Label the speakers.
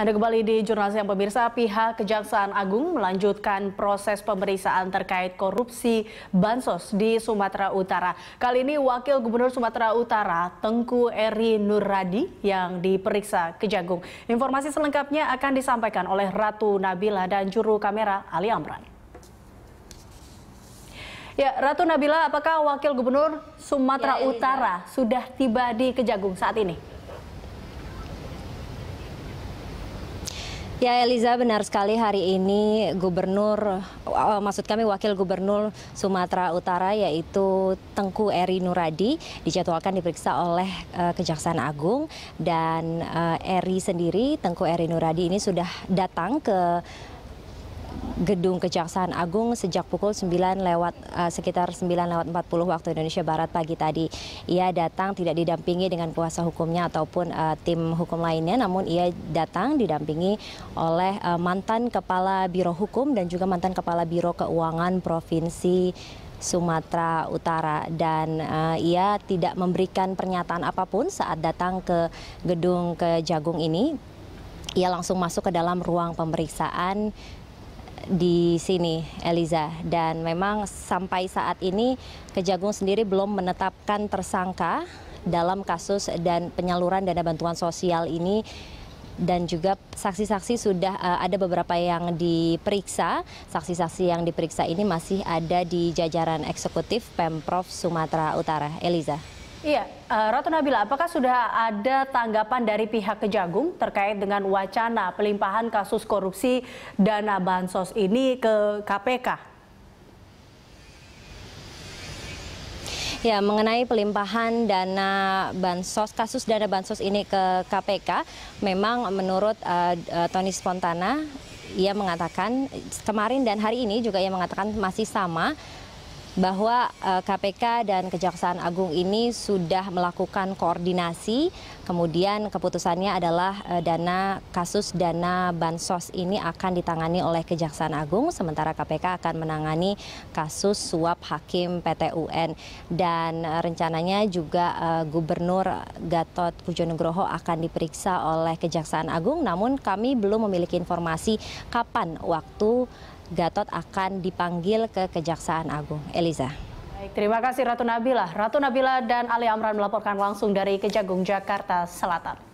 Speaker 1: Anda kembali di Jurnal Siang Pemirsa, pihak Kejaksaan Agung melanjutkan proses pemeriksaan terkait korupsi Bansos di Sumatera Utara. Kali ini Wakil Gubernur Sumatera Utara, Tengku Eri Nurradi yang diperiksa Kejagung. Informasi selengkapnya akan disampaikan oleh Ratu Nabila dan juru kamera Ali Amran. Ya, Ratu Nabila, apakah Wakil Gubernur Sumatera ya, ya, ya. Utara sudah tiba di Kejagung saat ini?
Speaker 2: Ya Eliza benar sekali hari ini Gubernur, eh, maksud kami Wakil Gubernur Sumatera Utara yaitu Tengku Eri Nuradi dijadwalkan diperiksa oleh uh, Kejaksaan Agung dan uh, Eri sendiri, Tengku Eri Nuradi ini sudah datang ke gedung Kejaksaan Agung sejak pukul 9 lewat uh, sekitar 9 lewat 40 waktu Indonesia Barat pagi tadi. Ia datang tidak didampingi dengan kuasa hukumnya ataupun uh, tim hukum lainnya, namun ia datang didampingi oleh uh, mantan kepala Biro Hukum dan juga mantan kepala Biro Keuangan Provinsi Sumatera Utara dan uh, ia tidak memberikan pernyataan apapun saat datang ke gedung Kejagung ini. Ia langsung masuk ke dalam ruang pemeriksaan di sini Eliza dan memang sampai saat ini Kejagung sendiri belum menetapkan tersangka dalam kasus dan penyaluran dana bantuan sosial ini dan juga saksi-saksi sudah uh, ada beberapa yang diperiksa. Saksi-saksi yang diperiksa ini masih ada di jajaran eksekutif Pemprov Sumatera Utara. Eliza.
Speaker 1: Iya, eh, Ratu Nabila, apakah sudah ada tanggapan dari pihak Kejagung terkait dengan wacana pelimpahan kasus korupsi dana bansos ini ke KPK?
Speaker 2: Ya, mengenai pelimpahan dana bansos, kasus dana bansos ini ke KPK, memang menurut uh, Tony Spontana, ia mengatakan kemarin dan hari ini juga ia mengatakan masih sama bahwa KPK eh, dan Kejaksaan Agung ini sudah melakukan koordinasi. Kemudian keputusannya adalah eh, dana kasus dana bansos ini akan ditangani oleh Kejaksaan Agung sementara KPK akan menangani kasus suap hakim PTUN dan eh, rencananya juga Gubernur Gatot Pujo akan diperiksa oleh Kejaksaan Agung namun kami belum memiliki informasi kapan waktu Gatot akan dipanggil ke Kejaksaan Agung. Eliza.
Speaker 1: Baik, terima kasih Ratu Nabila. Ratu Nabila dan Ali Amran melaporkan langsung dari Kejagung, Jakarta Selatan.